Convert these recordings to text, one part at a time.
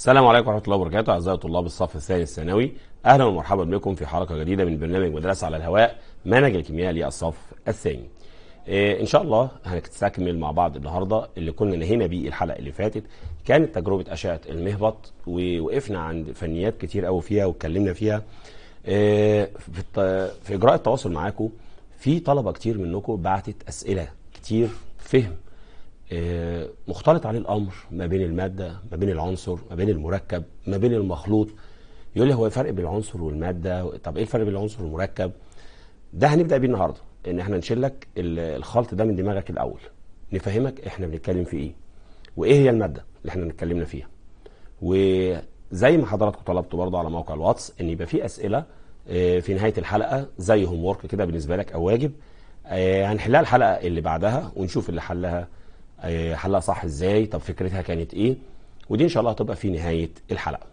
السلام عليكم ورحمه الله وبركاته اعزائي طلاب الصف الثاني الثانوي اهلا ومرحبا بكم في حلقه جديده من برنامج مدرسه على الهواء منهج الكيمياء للصف الثاني إيه ان شاء الله هنستكمل مع بعض النهارده اللي كنا نهينا بيه الحلقه اللي فاتت كانت تجربه اشعه المهبط ووقفنا عند فنيات كتير قوي فيها واتكلمنا فيها إيه في, الت... في اجراء التواصل معاكم في طلبه كتير منكم بعتت اسئله كتير فهم آه، مختلط عليه الامر ما بين الماده ما بين العنصر ما بين المركب ما بين المخلوط يقول لي هو إيه الفرق بين العنصر والماده طب ايه الفرق بين العنصر والمركب ده هنبدا بيه النهارده ان احنا نشيل لك الخلط ده من دماغك الاول نفهمك احنا بنتكلم في ايه وايه هي الماده اللي احنا اتكلمنا فيها وزي ما حضراتكم طلبتوا برضه على موقع الواتس ان يبقى في اسئله آه، في نهايه الحلقه زي هوم ورك كده بالنسبه لك او واجب آه، هنحلها الحلقه اللي بعدها ونشوف اللي حلها حلقه آه، صح ازاي طب فكرتها كانت ايه ودي ان شاء الله هتبقى في نهايه الحلقه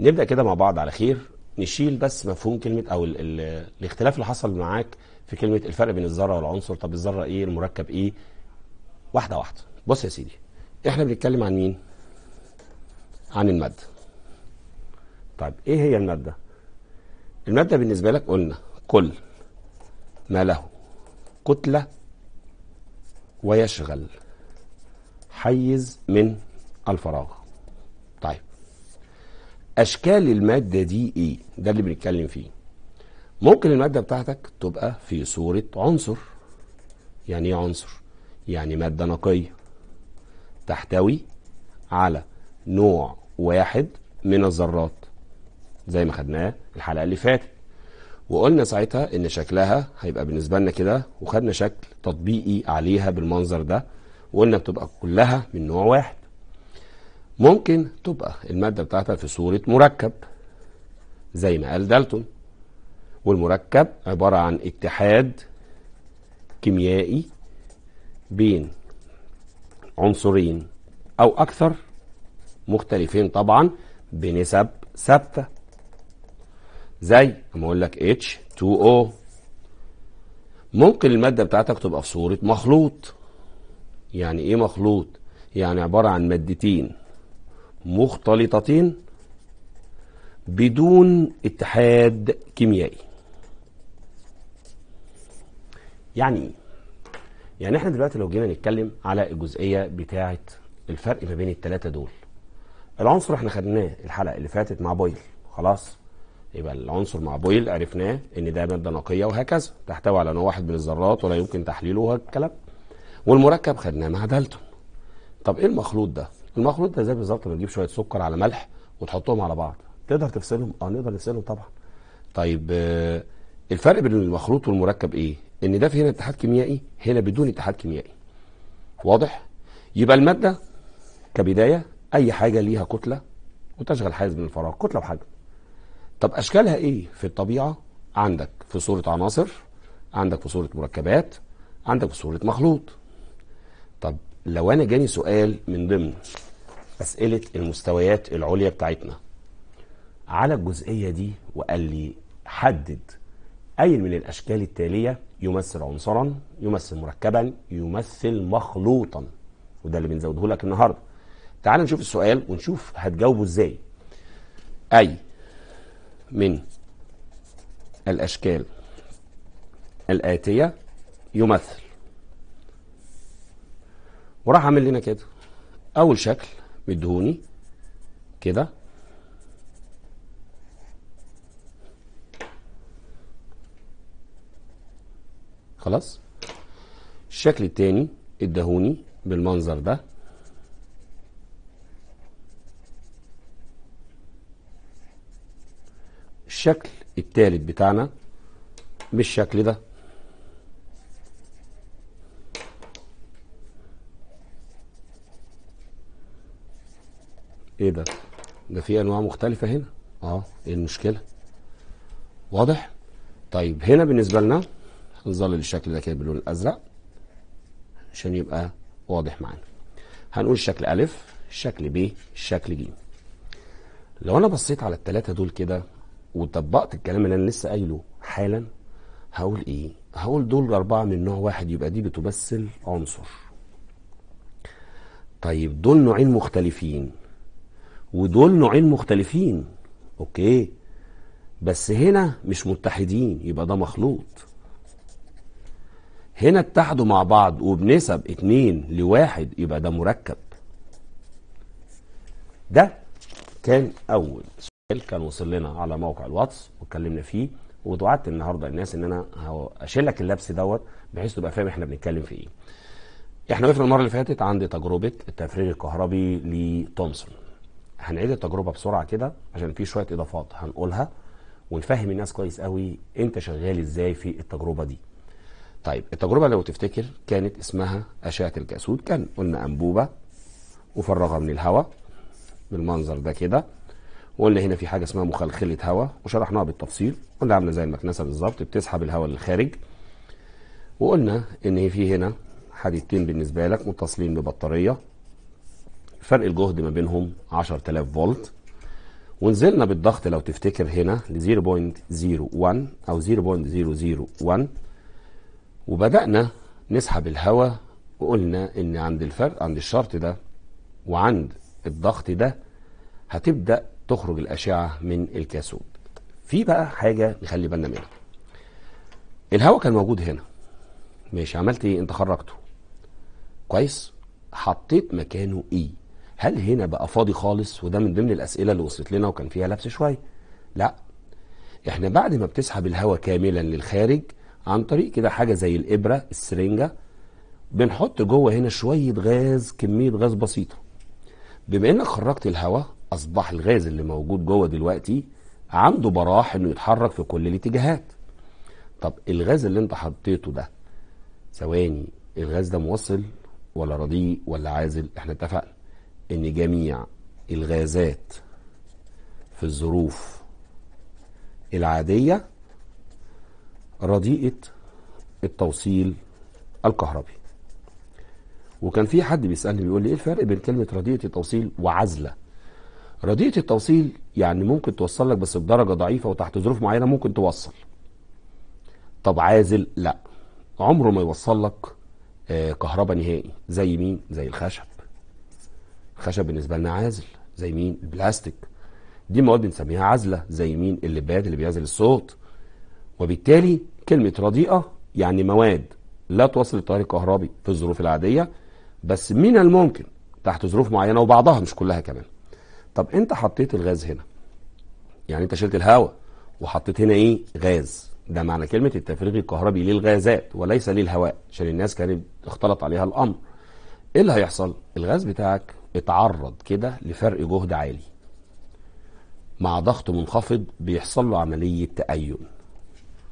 نبدا كده مع بعض على خير نشيل بس مفهوم كلمه او الـ الـ الاختلاف اللي حصل معاك في كلمه الفرق بين الذره والعنصر طب الذره ايه المركب ايه واحده واحده بص يا سيدي احنا بنتكلم عن مين عن الماده طيب ايه هي الماده الماده بالنسبه لك قلنا كل ما له كتله ويشغل حيز من الفراغ طيب اشكال الماده دي ايه ده اللي بنتكلم فيه ممكن الماده بتاعتك تبقى في صوره عنصر يعني ايه عنصر يعني ماده نقيه تحتوي على نوع واحد من الذرات زي ما خدناه الحلقه اللي فاتت وقلنا ساعتها ان شكلها هيبقى بالنسبه لنا كده وخدنا شكل تطبيقي عليها بالمنظر ده وقلنا بتبقى كلها من نوع واحد ممكن تبقى المادة بتاعتها في صورة مركب زي ما قال دالتون والمركب عبارة عن اتحاد كيميائي بين عنصرين أو أكثر مختلفين طبعا بنسب ثابتة زي ما أقول لك H2O ممكن المادة بتاعتك تبقى في صورة مخلوط يعني ايه مخلوط يعني عبارة عن مادتين مختلطتين بدون اتحاد كيميائي يعني ايه يعني احنا دلوقتي لو جينا نتكلم على الجزئية بتاعة الفرق ما بين التلاتة دول العنصر احنا خدناه الحلقة اللي فاتت مع بويل خلاص يبقى العنصر مع بويل عرفناه ان ده ماده نقيه وهكذا تحتوي على نوع واحد من الذرات ولا يمكن تحليله وهكذا والمركب خدناه مع دالتون طب ايه المخلوط ده المخلوط ده زي بالظبط تجيب شويه سكر على ملح وتحطهم على بعض تقدر تفصلهم اه نقدر نفصلهم طبعا طيب آه، الفرق بين المخلوط والمركب ايه ان ده في هنا اتحاد كيميائي هنا بدون اتحاد كيميائي واضح يبقى الماده كبدايه اي حاجه ليها كتله وتشغل حيز من الفراغ كتله وحجم طب اشكالها ايه في الطبيعه عندك في صوره عناصر عندك في صوره مركبات عندك في صوره مخلوط طب لو انا جاني سؤال من ضمن اسئله المستويات العليا بتاعتنا على الجزئيه دي وقال لي حدد اي من الاشكال التاليه يمثل عنصرا يمثل مركبا يمثل مخلوطا وده اللي بنزوده لك النهارده تعال نشوف السؤال ونشوف هتجاوبه ازاي اي من الاشكال الاتيه يمثل وراح عامل لنا كده اول شكل مدهوني كده خلاص الشكل التاني اداهوني بالمنظر ده الشكل التالت بتاعنا بالشكل ده ايه ده ده في انواع مختلفه هنا اه ايه المشكله واضح طيب هنا بالنسبه لنا هنظلل الشكل ده كده باللون الازرق عشان يبقى واضح معانا هنقول شكل الف شكل ب شكل ج لو انا بصيت على الثلاثه دول كده وطبقت الكلام اللي انا لسه قايله حالا هقول ايه هقول دول اربعه من نوع واحد يبقى دي بتمثل عنصر طيب دول نوعين مختلفين ودول نوعين مختلفين اوكي بس هنا مش متحدين يبقى ده مخلوط هنا اتحدوا مع بعض وبنسب اتنين لواحد يبقى ده مركب ده كان اول سؤال كان وصل لنا على موقع الواتس واتكلمنا فيه وتوعدت النهارده الناس ان انا اشيل لك اللبس دوت بحيث تبقى فاهم احنا بنتكلم في ايه. احنا وقفنا المره اللي فاتت عند تجربه التفريغ الكهربي لتومسون هنعيد التجربه بسرعه كده عشان في شويه اضافات هنقولها ونفهم الناس كويس قوي انت شغال ازاي في التجربه دي طيب التجربه لو تفتكر كانت اسمها اشعه الكاسود كان قلنا انبوبه مفرغه من الهواء بالمنظر ده كده وقلنا هنا في حاجه اسمها مخلخله هواء وشرحناها بالتفصيل قلنا عامله زي المكنسه بالظبط بتسحب الهواء للخارج وقلنا ان في هنا حديدتين بالنسبه لك متصلين ببطاريه فرق الجهد ما بينهم 10000 فولت ونزلنا بالضغط لو تفتكر هنا ل 0.01 او 0.001 وبدأنا نسحب الهواء وقلنا ان عند الفرق عند الشرط ده وعند الضغط ده هتبدأ تخرج الأشعة من الكاثود في بقى حاجة نخلي بالنا منها الهواء كان موجود هنا ماشي عملت ايه انت خرجته كويس حطيت مكانه ايه هل هنا بقى فاضي خالص وده من ضمن الاسئله اللي وصلت لنا وكان فيها لبس شويه لا احنا بعد ما بتسحب الهواء كاملا للخارج عن طريق كده حاجه زي الابره السرنجه بنحط جوه هنا شويه غاز كميه غاز بسيطه بما انك خرجت الهواء اصبح الغاز اللي موجود جوه دلوقتي عنده براح انه يتحرك في كل الاتجاهات طب الغاز اللي انت حطيته ده ثواني الغاز ده موصل ولا رديء ولا عازل احنا اتفقنا ان جميع الغازات في الظروف العادية رديئة التوصيل الكهربي وكان في حد بيسألني بيقول لي ايه الفرق بين كلمة رديئة التوصيل وعزلة رديئة التوصيل يعني ممكن توصل لك بس بدرجة ضعيفة وتحت ظروف معينة ممكن توصل طب عازل لا عمره ما يوصل لك آه، كهرباء نهائي زي مين زي الخشب الخشب بالنسبه لنا عازل زي مين البلاستيك دي مواد بنسميها عازله زي مين اللباد اللي بيعزل الصوت وبالتالي كلمه رديئه يعني مواد لا توصل التيار الكهربي في الظروف العاديه بس من الممكن تحت ظروف معينه وبعضها مش كلها كمان طب انت حطيت الغاز هنا يعني انت شلت الهواء وحطيت هنا ايه غاز ده معنى كلمة التفريغ الكهربي للغازات وليس للهواء عشان الناس كانت اختلط عليها الأمر. إيه اللي هيحصل؟ الغاز بتاعك اتعرض كده لفرق جهد عالي مع ضغط منخفض بيحصل له عملية تأين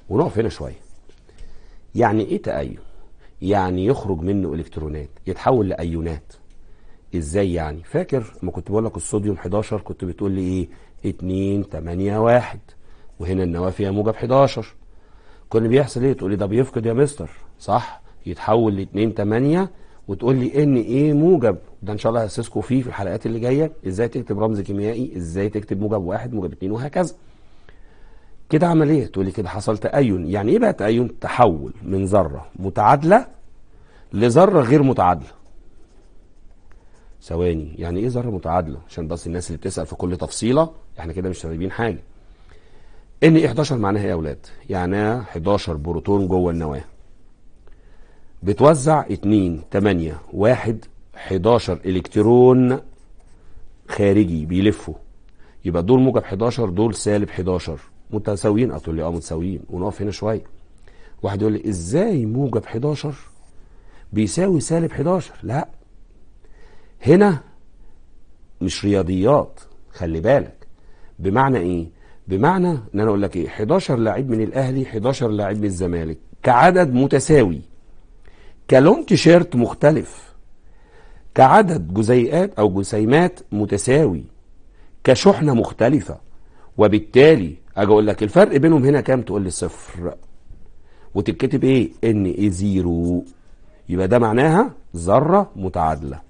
ونقف هنا شوية يعني ايه تأين؟ يعني يخرج منه الكترونات يتحول لأيونات ازاي يعني؟ فاكر ما كنت بقول لك الصوديوم 11 كنت بتقول لي ايه؟ 2 8 1 وهنا النواة فيها موجب 11 كان بيحصل ايه؟ تقول لي ده بيفقد يا مستر صح؟ يتحول ل 2 8 وتقول لي ان ايه موجب ده ان شاء الله هسسكم فيه في الحلقات اللي جايه ازاي تكتب رمز كيميائي ازاي تكتب موجب واحد موجب اتنين وهكذا كده عمل ايه تقول لي كده حصل تأين يعني ايه بقى تأين تحول من ذرة متعادلة لذرة غير متعادلة ثواني يعني ايه ذرة متعادلة عشان بس الناس اللي بتسأل في كل تفصيلة احنا كده مش سايبين حاجة ان 11 معناها ايه يا اولاد يعني 11 بروتون جوه النواة بتوزع 2 8 1 11 الكترون خارجي بيلفوا يبقى دول موجب 11 دول سالب 11 متساويين هتقول لي اه متساويين ونقف هنا شويه واحد يقول لي ازاي موجب 11 بيساوي سالب 11 لا هنا مش رياضيات خلي بالك بمعنى ايه بمعنى ان انا اقول لك ايه 11 لاعب من الاهلي 11 لاعب من الزمالك كعدد متساوي كلون تيشيرت مختلف كعدد جزيئات أو جسيمات متساوي كشحنة مختلفة وبالتالي أجي أقول لك الفرق بينهم هنا كام تقول لي صفر وتتكتب إيه؟ إن إيه زيرو يبقى ده معناها ذرة متعادلة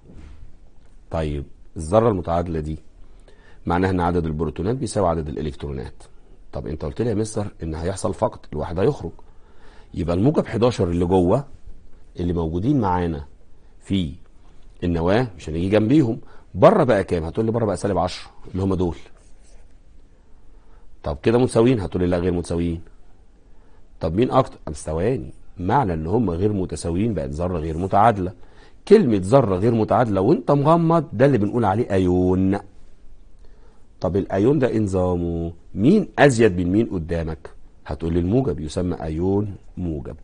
طيب الذرة المتعادلة دي معناها ان عدد البروتونات بيساوي عدد الالكترونات طب انت قلت لي يا مستر ان هيحصل فقد الواحد هيخرج يبقى الموجب 11 اللي جوه اللي موجودين معانا في النواه مش هنيجي جنبيهم بره بقى كام هتقول لي بره بقى سالب 10 اللي هم دول طب كده متساويين هتقول لي لا غير متساويين طب مين اكتر ثواني معنى ان هم غير متساويين بقت ذره غير متعادله كلمه ذره غير متعادله وانت مغمض ده اللي بنقول عليه ايون طب الايون ده انظامه مين ازيد من مين قدامك هتقول لي الموجب يسمى ايون موجب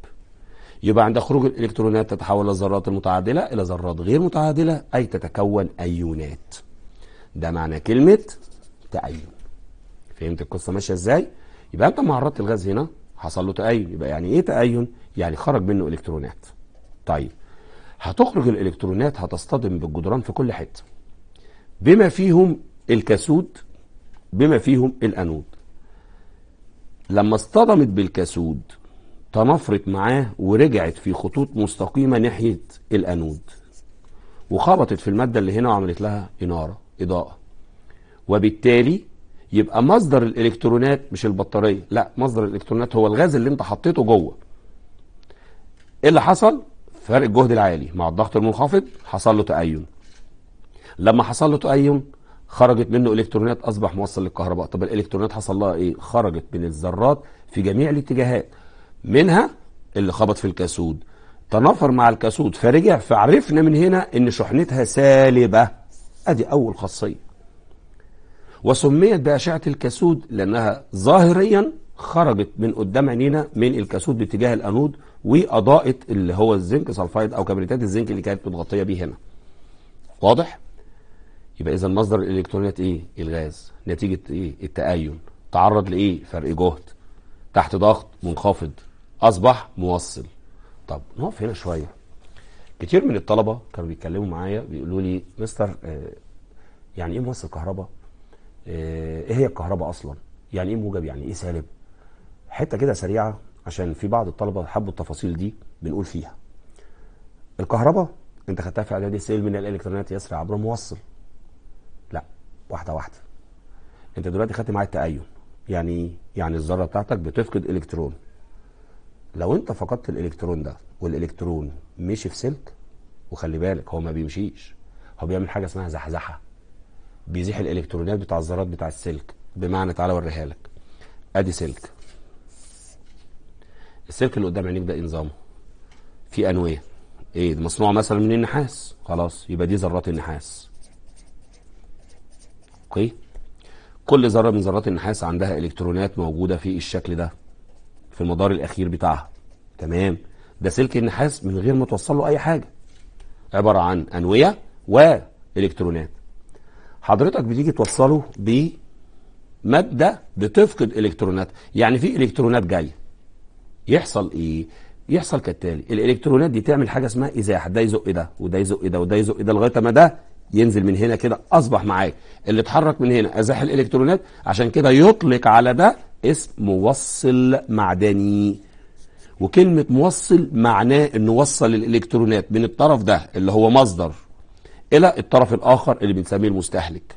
يبقى عند خروج الإلكترونات تتحول الذرات المتعادلة إلى ذرات غير متعادلة أي تتكون أيونات ده معنى كلمة تأيون فهمت القصة ماشية إزاي؟ يبقى أنت ما عرضت الغاز هنا حصل له تأيون يبقى يعني إيه تأيون؟ يعني خرج منه إلكترونات طيب هتخرج الإلكترونات هتصطدم بالجدران في كل حتة بما فيهم الكسود بما فيهم الأنود لما اصطدمت بالكسود تنفرت معاه ورجعت في خطوط مستقيمة ناحية الأنود وخبطت في المادة اللي هنا وعملت لها إنارة إضاءة وبالتالي يبقى مصدر الإلكترونات مش البطارية لا مصدر الإلكترونات هو الغاز اللي انت حطيته جوه إيه اللي حصل؟ فرق الجهد العالي مع الضغط المنخفض حصل له تأين لما حصل له تأين خرجت منه الكترونات اصبح موصل للكهرباء طب الالكترونات حصل لها ايه خرجت من الذرات في جميع الاتجاهات منها اللي خبط في الكاسود تنافر مع الكاسود فرجع فعرفنا من هنا ان شحنتها سالبة ادي اول خاصية وسميت بأشعة الكاسود لانها ظاهريا خرجت من قدام عينينا من الكاسود باتجاه الانود واضاءت اللي هو الزنك سلفايد او كبريتات الزنك اللي كانت متغطية بيه هنا واضح يبقى اذا مصدر الالكترونات ايه الغاز نتيجة ايه التآين تعرض لايه فرق جهد تحت ضغط منخفض اصبح موصل طب نقف هنا شويه كتير من الطلبه كانوا بيتكلموا معايا بيقولوا لي مستر آه، يعني ايه موصل كهرباء آه، ايه هي الكهرباء اصلا يعني ايه موجب يعني ايه سالب حته كده سريعه عشان في بعض الطلبه حبوا التفاصيل دي بنقول فيها الكهرباء انت خدتها في اعدادي سيل من الالكترونات يسري عبر موصل لا واحده واحده انت دلوقتي خدت معايا التأين يعني يعني الذره بتاعتك بتفقد الكترون لو انت فقدت الالكترون ده والالكترون مشي في سلك وخلي بالك هو ما بيمشيش هو بيعمل حاجه اسمها زحزحه بيزيح الالكترونات بتاع الذرات بتاع السلك بمعنى تعالى اوريها لك ادي سلك السلك اللي قدام عينيك ده نظامه في انويه ايه مصنوعه مثلا من النحاس خلاص يبقى دي ذرات النحاس اوكي كل ذره من ذرات النحاس عندها الكترونات موجوده في الشكل ده في المدار الأخير بتاعها تمام ده سلك النحاس من غير ما توصل له أي حاجة عبارة عن أنوية وإلكترونات حضرتك بتيجي توصله بمادة بتفقد إلكترونات يعني في إلكترونات جاية يحصل إيه؟ يحصل كالتالي الإلكترونات دي تعمل حاجة اسمها إزاحة ده يزق ده وده يزق ده وده يزق ده لغاية ما ده ينزل من هنا كده اصبح معاك اللي اتحرك من هنا ازاح الالكترونات عشان كده يطلق على ده اسم موصل معدني وكلمة موصل معناه انه وصل الالكترونات من الطرف ده اللي هو مصدر الى الطرف الاخر اللي بنسميه المستهلك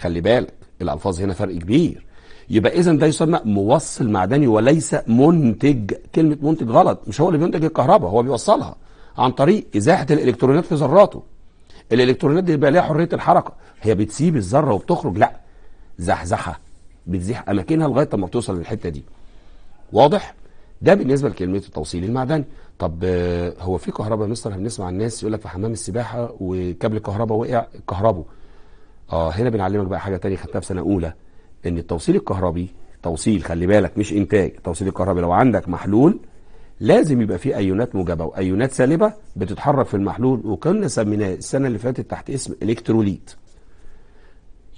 خلي بالك الالفاظ هنا فرق كبير يبقى اذا ده يسمى موصل معدني وليس منتج كلمة منتج غلط مش هو اللي بينتج الكهرباء هو بيوصلها عن طريق ازاحة الالكترونات في ذراته الالكترونات دي بيبقى ليها حرية الحركة هي بتسيب الذرة وبتخرج لا زحزحة بتزيح اماكنها لغايه ما بتوصل للحته دي واضح ده بالنسبه لكلمه التوصيل المعدني طب آه، هو في كهرباء يا مستر بنسمع الناس يقول لك في حمام السباحه وكابل الكهرباء وقع الكهربه اه هنا بنعلمك بقى حاجه ثانيه خدتها في سنه اولى ان التوصيل الكهربي توصيل خلي بالك مش انتاج التوصيل الكهربي لو عندك محلول لازم يبقى فيه ايونات موجبه وايونات سالبه بتتحرك في المحلول وكنا سميناه السنه اللي فاتت تحت اسم الكتروليت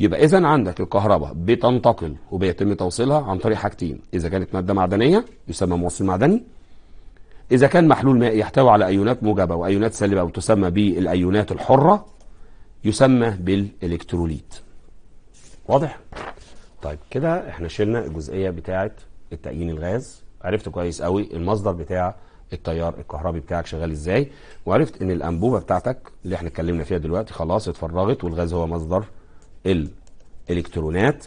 يبقى اذا عندك الكهرباء بتنتقل وبيتم توصيلها عن طريق حاجتين اذا كانت ماده معدنيه يسمى موصل معدني اذا كان محلول مائي يحتوي على ايونات موجبه وايونات سالبه وتسمى بالايونات الحره يسمى بالالكتروليت واضح طيب كده احنا شلنا الجزئيه بتاعه التأيين الغاز عرفت كويس قوي المصدر بتاع التيار الكهربي بتاعك شغال ازاي وعرفت ان الانبوبه بتاعتك اللي احنا اتكلمنا فيها دلوقتي خلاص اتفرغت والغاز هو مصدر الالكترونات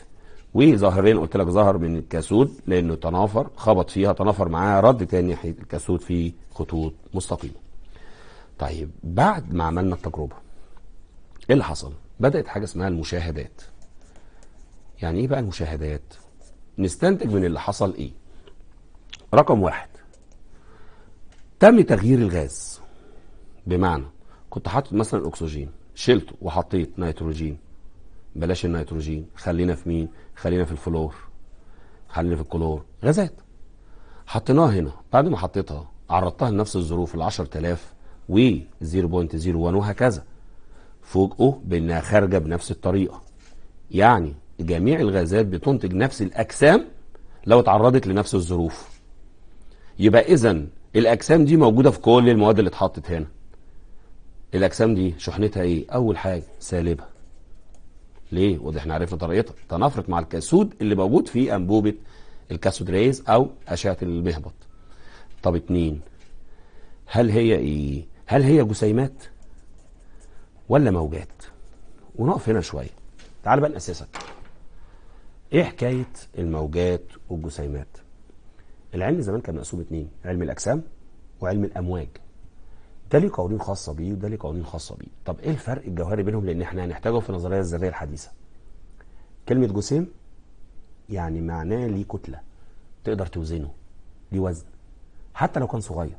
وظاهرين قلت لك ظهر من الكاسود لانه تنافر خبط فيها تنافر معاها رد تاني ناحيه الكاسود في خطوط مستقيمه. طيب بعد ما عملنا التجربه ايه اللي حصل؟ بدات حاجه اسمها المشاهدات. يعني ايه بقى المشاهدات؟ نستنتج من اللي حصل ايه؟ رقم واحد تم تغيير الغاز بمعنى كنت حاطط مثلا اكسجين شلته وحطيت نيتروجين بلاش النيتروجين خلينا في مين خلينا في الفلور خلينا في الكلور غازات حطيناها هنا بعد ما حطيتها عرضتها لنفس الظروف ال 10000 و 0.01 وهكذا فوجئوا بانها خارجه بنفس الطريقه يعني جميع الغازات بتنتج نفس الاجسام لو اتعرضت لنفس الظروف يبقى اذا الاجسام دي موجوده في كل المواد اللي اتحطت هنا الاجسام دي شحنتها ايه اول حاجه سالبه ليه؟ وده احنا عرفنا طريقتها تنافرت مع الكاسود اللي موجود في انبوبه الكاسود ريز او اشعه المهبط. طب اتنين هل هي ايه؟ هل هي جسيمات ولا موجات؟ ونقف هنا شويه. تعال بقى ناسسك. ايه حكايه الموجات والجسيمات؟ العلم زمان كان مقسوم اتنين علم الاجسام وعلم الامواج ده ليه قوانين خاصه بيه وده ليه قوانين خاصه بيه طب ايه الفرق الجوهري بينهم لان احنا هنحتاجه في النظريه الذريه الحديثه كلمه جسيم يعني معناه ليه كتله تقدر توزنه ليه وزن حتى لو كان صغير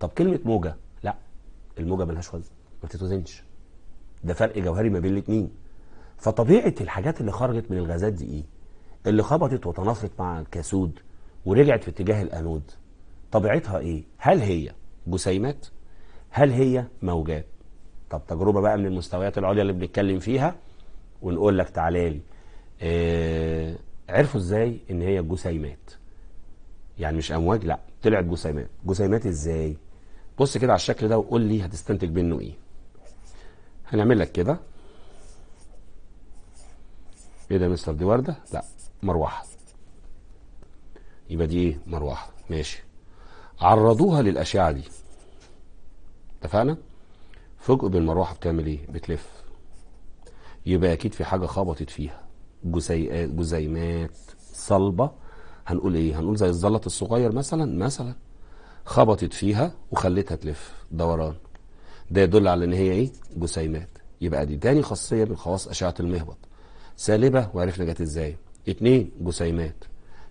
طب كلمه موجه لا الموجه ملهاش وزن ما بتتوزنش ده فرق جوهري ما بين الاتنين فطبيعه الحاجات اللي خرجت من الغازات دي ايه اللي خبطت وتناثرت مع الكاسود ورجعت في اتجاه الانود طبيعتها ايه هل هي جسيمات هل هي موجات طب تجربه بقى من المستويات العليا اللي بنتكلم فيها ونقول لك تعالى لي آه عرفوا ازاي ان هي جسيمات يعني مش امواج لا طلعت جسيمات جسيمات ازاي بص كده على الشكل ده وقول لي هتستنتج منه ايه هنعمل لك كده ايه ده مستر دي ورده لا مروحه يبقى دي ايه مروحه ماشي عرضوها للأشعة دي اتفقنا؟ فجأة بالمروحة بتعمل ايه؟ بتلف يبقى أكيد في حاجة خبطت فيها جزيئات جزيمات صلبة هنقول ايه؟ هنقول زي الزلط الصغير مثلا مثلا خبطت فيها وخلتها تلف دوران ده يدل على ان هي ايه؟ جسيمات يبقى دي تاني خاصية من خواص أشعة المهبط سالبة وعرفنا جت ازاي اتنين جسيمات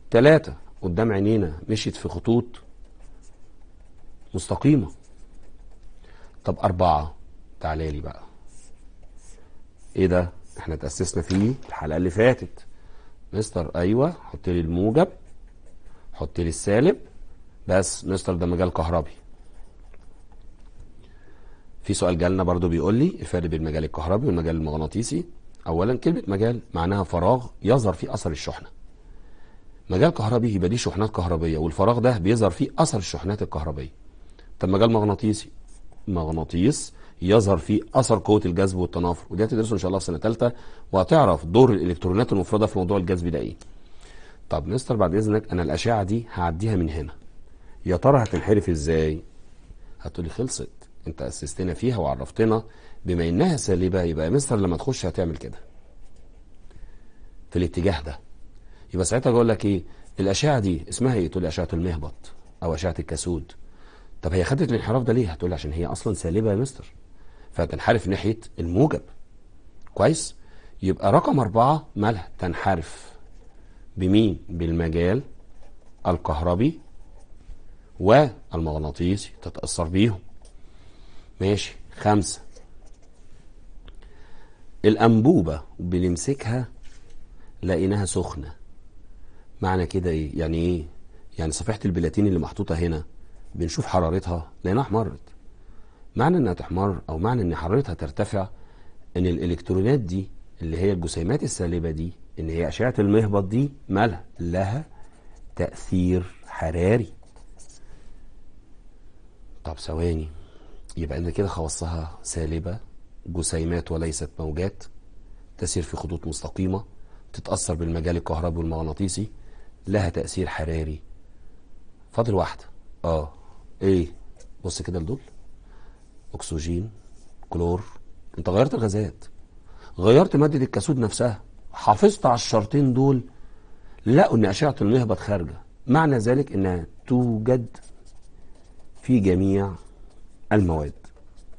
تلاتة قدام عينينا مشيت في خطوط مستقيمة طب أربعة تعالى لي بقى إيه ده إحنا تأسسنا فيه الحلقة اللي فاتت مستر أيوة حط لي الموجب حط لي السالب بس مستر ده مجال كهربي في سؤال جالنا برضو بيقول لي الفرق بين المجال الكهربي والمجال المغناطيسي اولا كلمه مجال معناها فراغ يظهر فيه اثر الشحنه مجال كهربي يبقى دي شحنات كهربيه والفراغ ده بيظهر فيه اثر الشحنات الكهربيه طب مجال مغناطيسي مغناطيس يظهر فيه اثر قوه الجذب والتنافر ودي هتدرسه ان شاء الله في سنه ثالثه وهتعرف دور الالكترونات المفرده في موضوع الجذب ده ايه طب مستر بعد اذنك انا الاشعه دي هعديها من هنا يا ترى هتنحرف ازاي هتقولي خلصت انت اسستنا فيها وعرفتنا بما انها سالبه يبقى يا مستر لما تخش هتعمل كده في الاتجاه ده يبقى ساعتها بقول لك ايه الاشعه دي اسمها ايه تقول اشعه المهبط او اشعه الكسود طب هي خدت الانحراف ده ليه هتقول عشان هي اصلا سالبه يا مستر فتنحرف ناحيه الموجب كويس يبقى رقم أربعة مالها تنحرف بمين بالمجال الكهربي والمغناطيسي تتأثر بيهم ماشي خمسة الأنبوبة بنمسكها لقيناها سخنة معنى كده إيه يعني إيه يعني صفيحة البلاتين اللي محطوطة هنا بنشوف حرارتها لانها احمرت معنى انها تحمر او معنى ان حرارتها ترتفع ان الالكترونات دي اللي هي الجسيمات السالبه دي ان هي اشعه المهبط دي مالها لها تاثير حراري طب ثواني يبقى انا كده خلصتها سالبه جسيمات وليست موجات تسير في خطوط مستقيمه تتاثر بالمجال الكهربي والمغناطيسي لها تاثير حراري فاضل واحده اه ايه بص كده لدول اكسجين كلور انت غيرت الغازات غيرت مادة الكسود نفسها حافظت على الشرطين دول لقوا ان اشعة المهبط خارجة معنى ذلك انها توجد في جميع المواد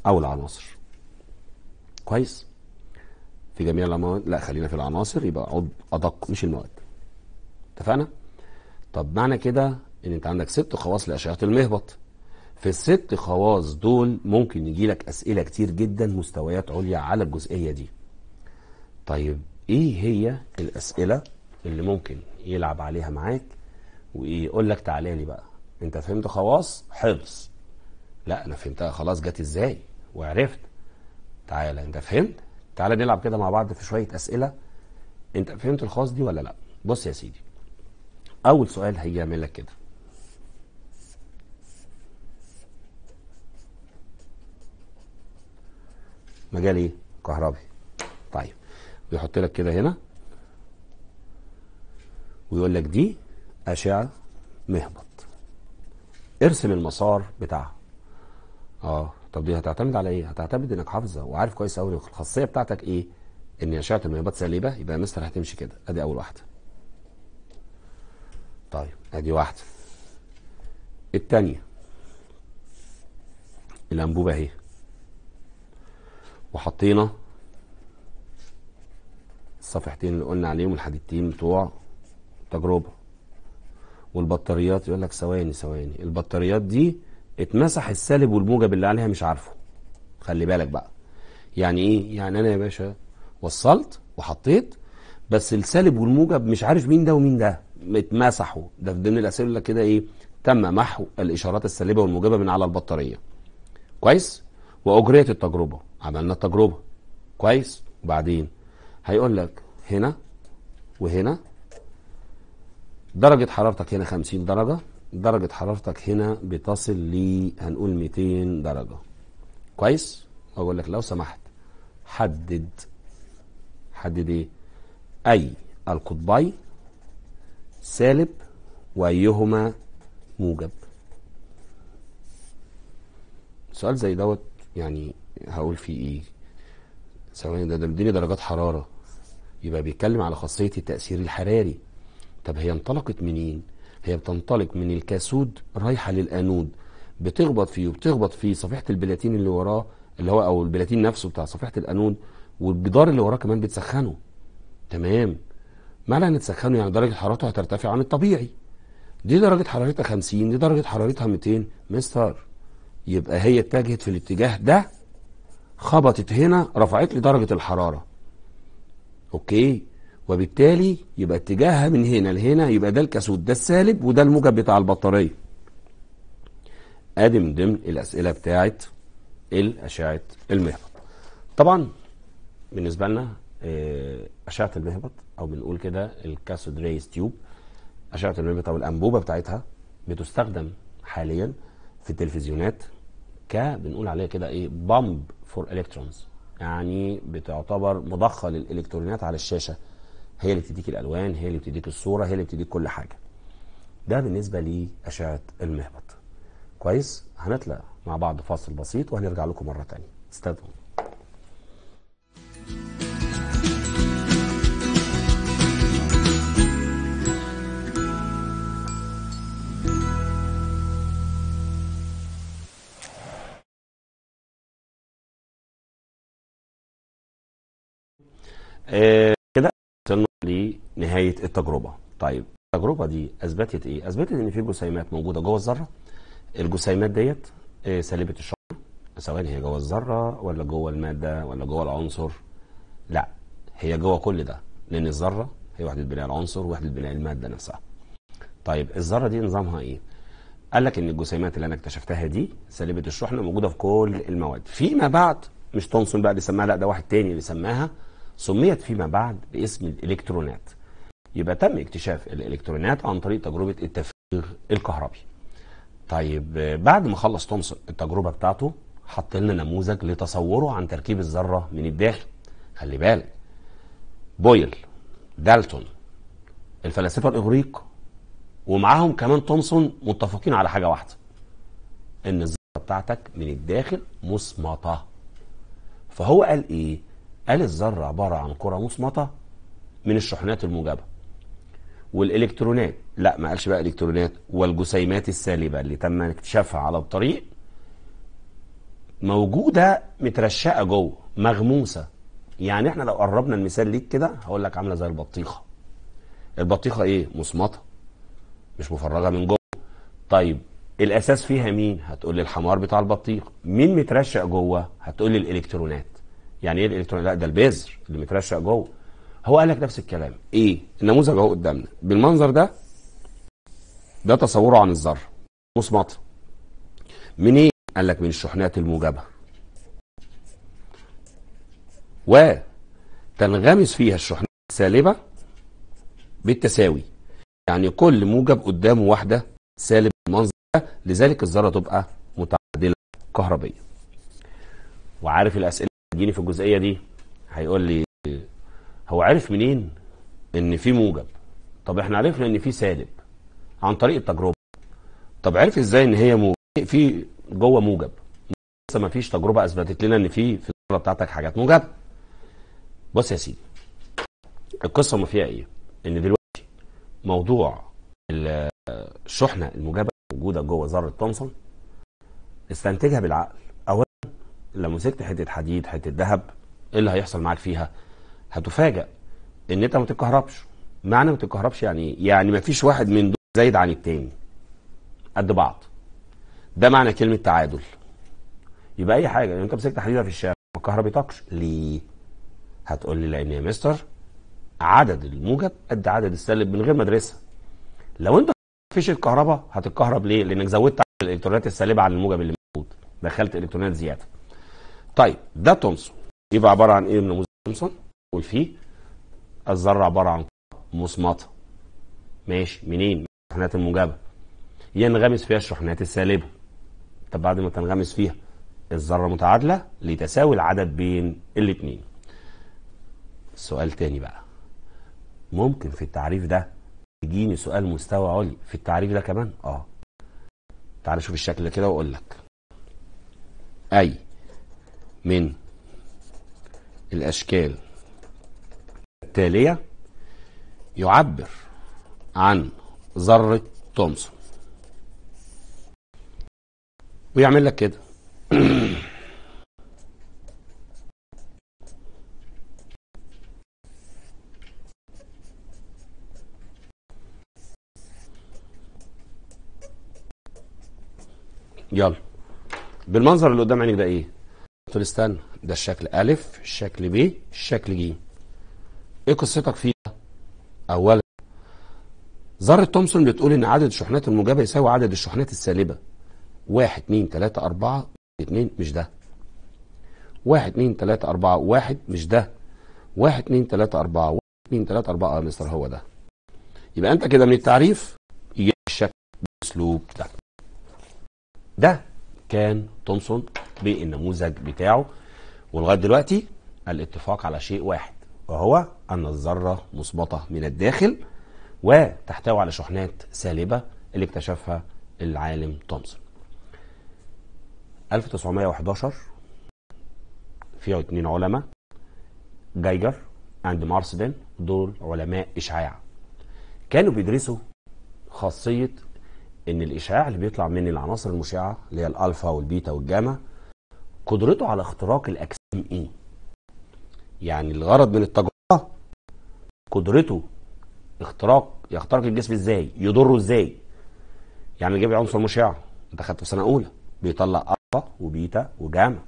او العناصر كويس في جميع المواد لا خلينا في العناصر يبقى عض ادق مش المواد اتفقنا طب معنى كده ان انت عندك ست خواص لاشعة المهبط في الست خواص دول ممكن يجي لك أسئلة كتير جدا مستويات عليا على الجزئية دي طيب ايه هي الأسئلة اللي ممكن يلعب عليها معاك ويقول لك تعالى لي بقى انت فهمت خواص حفظ لا انا فهمتها خلاص جت ازاي وعرفت تعالى انت فهمت تعالى نلعب كده مع بعض في شوية أسئلة انت فهمت الخواص دي ولا لا بص يا سيدي اول سؤال هيعمل لك كده مجال ايه كهربي طيب بيحط لك كده هنا ويقول لك دي اشعه مهبط ارسم المسار بتاعها اه طب دي هتعتمد على ايه هتعتمد انك حافظها وعارف كويس قوي الخاصيه بتاعتك ايه ان اشعه المهبط سالبه يبقى يا مستر هتمشي كده ادي اول واحده طيب ادي واحده الثانيه الانبوبه اهي وحطينا الصفحتين اللي قلنا عليهم الحديدتين بتوع تجربه والبطاريات يقول لك ثواني ثواني البطاريات دي اتمسح السالب والموجب اللي عليها مش عارفه خلي بالك بقى يعني ايه يعني انا يا باشا وصلت وحطيت بس السالب والموجب مش عارف مين ده ومين ده اتمسحوا ده في ضمن الاسئله كده ايه تم محو الاشارات السالبه والموجبه من على البطاريه كويس واجريت التجربه عملنا التجربه كويس وبعدين هيقول لك هنا وهنا درجه حرارتك هنا 50 درجه درجه حرارتك هنا بتصل ل هنقول 200 درجه كويس اقول لك لو سمحت حدد حدد ايه اي القطبين سالب وايهما موجب سؤال زي دوت يعني هقول فيه ايه ثواني ده مديني درجات حرارة يبقى بيتكلم على خاصية التأثير الحراري طب هي انطلقت منين هي بتنطلق من الكاسود رايحة للأنود بتخبط فيه وبتخبط فيه صفيحة البلاتين اللي وراه اللي هو أو البلاتين نفسه بتاع صفيحة الأنود والجدار اللي وراه كمان بتسخنه تمام معنى ان تسخنه يعني درجة حرارته هترتفع عن الطبيعي دي درجة حرارتها 50 دي درجة حرارتها 200 مستر يبقى هي اتجهت في الاتجاه ده خبطت هنا رفعت لي درجة الحرارة اوكي وبالتالي يبقى اتجاهها من هنا لهنا يبقى ده الكسود ده السالب وده الموجب بتاع البطارية ادي من ضمن الاسئلة بتاعت الاشعة المهبط طبعا بالنسبة لنا آه، اشعة المهبط او بنقول كده الكاسود ريس تيوب اشعة المهبط او الانبوبة بتاعتها بتستخدم حاليا في التلفزيونات ك بنقول عليها كده ايه بامب فور الكترونز يعني بتعتبر مضخه للالكترونات على الشاشه هي اللي بتديك الالوان هي اللي بتديك الصوره هي اللي بتديك كل حاجه ده بالنسبه لاشعه المهبط كويس هنطلع مع بعض فاصل بسيط وهنرجع لكم مره ثانيه استاذ كده وصلنا لنهايه التجربه طيب التجربه دي اثبتت ايه اثبتت ان في جسيمات موجوده جوه الذره الجسيمات ديت آه، سالبه الشحنه سواء هي جوه الذره ولا جوه الماده ولا جوه العنصر لا هي جوه كل ده لان الذره هي وحده بناء العنصر ووحده بناء الماده نفسها طيب الذره دي نظامها ايه قال لك ان الجسيمات اللي انا اكتشفتها دي سالبه الشحنه موجوده في كل المواد فيما بعد مش تونسون بقى اللي سماها لا ده واحد تاني اللي سماها سميت فيما بعد باسم الإلكترونات يبقى تم اكتشاف الإلكترونات عن طريق تجربة التفريغ الكهربي طيب بعد ما خلص تومسون التجربة بتاعته حط لنا نموذج لتصوره عن تركيب الذرة من الداخل خلي بالك بويل دالتون الفلاسفة الإغريق ومعاهم كمان تومسون متفقين على حاجة واحدة ان الذرة بتاعتك من الداخل مسمطه فهو قال ايه قال الذرة عبارة عن كرة مصمتة من الشحنات الموجبة والإلكترونات لا ما قالش بقى إلكترونات والجسيمات السالبة اللي تم اكتشافها على الطريق موجودة مترشقة جوه مغموسة يعني احنا لو قربنا المثال ليك كده هقول لك عاملة زي البطيخة البطيخة ايه مصمتة مش مفرغة من جوه طيب الاساس فيها مين هتقول لي الحمار بتاع البطيخ مين مترشق جوه هتقول لي الالكترونات يعني ايه الالكترون لا ده البذر اللي مترشق جوه هو قال لك نفس الكلام ايه النموذج اهو قدامنا بالمنظر ده ده تصوره عن الذره مصمطه منين إيه؟ قال لك من الشحنات الموجبه وتنغمس فيها الشحنات السالبه بالتساوي يعني كل موجب قدامه واحده سالب المنظر ده لذلك الذره تبقى متعادله كهربيه وعارف الاسئله جيني في الجزئية دي هيقول لي هو عرف منين ان في موجب طب احنا عرفنا ان في سالب عن طريق التجربة طب عرف ازاي ان هي موجب في جوه موجب لسه ما فيش تجربة اثبتت لنا ان في في التجربة بتاعتك حاجات موجبة بص يا سيدي القصة ما فيها ايه ان دلوقتي موضوع الشحنة الموجبة موجودة جوه ذرة تومسون استنتجها بالعقل لو مسكت حته حديد حته ذهب ايه اللي هيحصل معاك فيها هتفاجئ ان انت ما تتكهربش معنى ما تتكهربش يعني ايه يعني ما فيش واحد من دول زايد عن التاني قد بعض ده معنى كلمه تعادل يبقى اي حاجه لو انت مسكت حديده في الشارع ما كهربتكش ليه هتقول لي لان يا مستر عدد الموجب قد عدد السالب من غير مدرسه لو انت فيش الكهرباء هتتكهرب ليه لانك زودت الالكترونات السالبه عن الموجب اللي موجود دخلت الكترونات زياده طيب ده تومسون يبقى عباره عن ايه من تومسون فيه الذره عباره عن مصمطه ماشي منين الشحنات الموجبه ينغمس فيها الشحنات السالبه طب بعد ما تنغمس فيها الذره متعادله لتساوي العدد بين الاثنين سؤال تاني بقى ممكن في التعريف ده يجيني سؤال مستوى عالي في التعريف ده كمان اه تعال شوف الشكل كده واقول لك اي من الأشكال التالية يعبر عن ذرة تومسون ويعمل لك كده يلا بالمنظر اللي قدام عينك ده ايه قلت استنى ده الشكل أ الشكل ب الشكل ج إيه قصتك فيها؟ أولا ذرة تومسون بتقول إن عدد الشحنات الموجبة يساوي عدد الشحنات السالبة واحد اتنين تلاتة أربعة اتنين مش ده واحد اتنين تلاتة أربعة واحد مش ده واحد اتنين تلاتة أربعة واحد اتنين تلاتة أربعة يا آه، مستر هو ده يبقى أنت كده من التعريف يجي الشكل بالأسلوب ده ده كان تومسون بالنموذج بتاعه ولغايه دلوقتي الاتفاق على شيء واحد وهو ان الذره مثبطه من الداخل وتحتوي على شحنات سالبه اللي اكتشفها العالم تومسون 1911 فيها اتنين علماء جايجر اند مارسدن دول علماء اشعاع كانوا بيدرسوا خاصيه ان الاشعاع اللي بيطلع من العناصر المشعه اللي هي الالفا والبيتا والجاما قدرته على اختراق الاجسام ايه e. يعني الغرض من التجربه قدرته اختراق يخترق الجسم ازاي يضره ازاي يعني جايب عنصر مشع انت خدت في سنه اولى بيطلع الفا وبيتا وجاما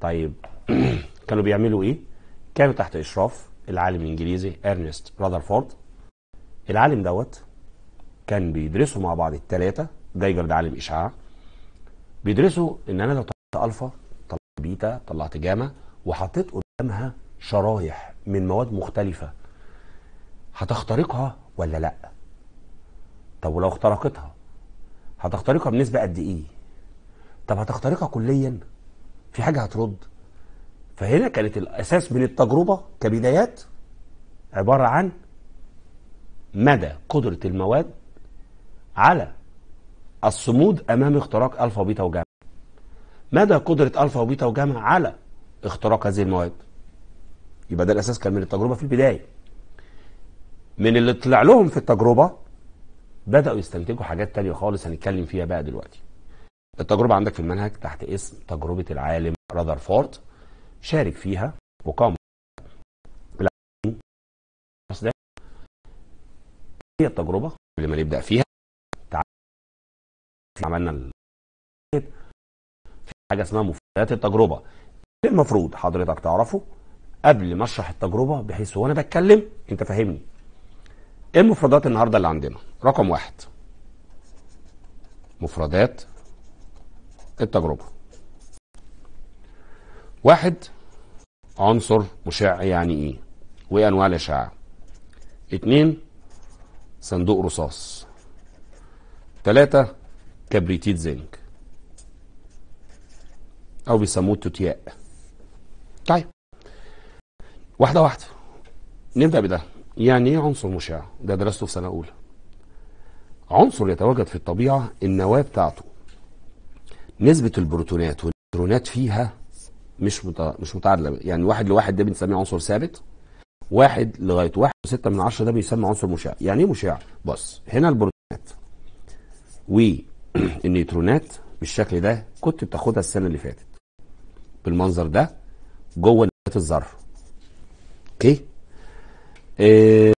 طيب كانوا بيعملوا ايه كانوا تحت اشراف العالم الانجليزي ارنست رادرفورد العالم دوت كان بيدرسوا مع بعض الثلاثه جايجر ده عالم اشعاع بيدرسوا ان انا لو طلعت الفا طلعت بيتا طلعت جاما وحطيت قدامها شرايح من مواد مختلفه هتخترقها ولا لا طب ولو اخترقتها هتخترقها بنسبه قد ايه طب هتخترقها كليا في حاجه هترد فهنا كانت الاساس من التجربه كبدايات عباره عن مدى قدره المواد على الصمود امام اختراق الفا وبيتا وجاما مدى قدره الفا وبيتا وجاما على اختراق هذه المواد يبقى ده الاساس كان من التجربه في البدايه من اللي طلع لهم في التجربه بداوا يستنتجوا حاجات تانية خالص هنتكلم فيها بقى دلوقتي التجربه عندك في المنهج تحت اسم تجربه العالم فورد شارك فيها وقام هي التجربه قبل ما نبدا فيها عملنا ال... في حاجه اسمها مفردات التجربه المفروض حضرتك تعرفه قبل ما اشرح التجربه بحيث وانا بتكلم انت فاهمني ايه المفردات النهارده اللي عندنا رقم واحد مفردات التجربه واحد عنصر مشع يعني ايه وايه انواع الاشعاع اتنين صندوق رصاص ثلاثه كبريتيت زنك او بيسموه توتياء طيب واحده واحده نبدا بده يعني ايه عنصر مشع ده درسته في سنه اولى عنصر يتواجد في الطبيعه النواه بتاعته نسبه البروتونات والالكترونات فيها مش مش متعادله يعني واحد لواحد ده بنسميه عنصر ثابت واحد لغايه واحد وستة من عشرة ده بيسمى عنصر مشع يعني ايه مشع بص هنا البروتونات و النيوترونات بالشكل ده كنت بتاخدها السنه اللي فاتت بالمنظر ده جوه نهايه الذره اوكي آه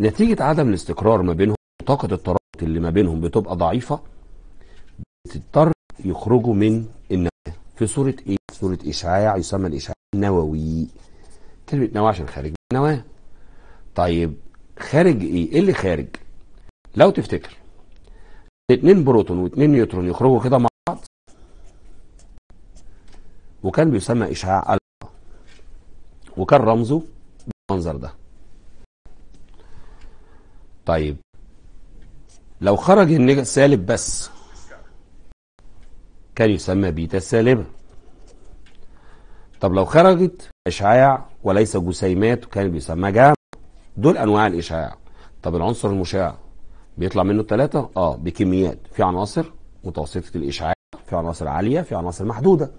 نتيجه عدم الاستقرار ما بينهم طاقه الترابط اللي ما بينهم بتبقى ضعيفه بتضطر يخرجوا من النواه في صوره ايه صوره اشعاع يسمى الاشعاع النووي كلمه نواه عشان خارج النواه طيب خارج ايه ايه اللي خارج لو تفتكر اتنين بروتون واتنين نيوترون يخرجوا كده مع بعض وكان بيسمى اشعاع الفا وكان رمزه بالمنظر ده طيب لو خرج النجا سالب بس كان يسمى بيتا سالبة طب لو خرجت إشعاع وليس جسيمات كان بيسمى جاما دول أنواع الإشعاع طب العنصر المشع بيطلع منه الثلاثه اه بكميات في عناصر متوسطه الاشعاع في عناصر عاليه في عناصر محدوده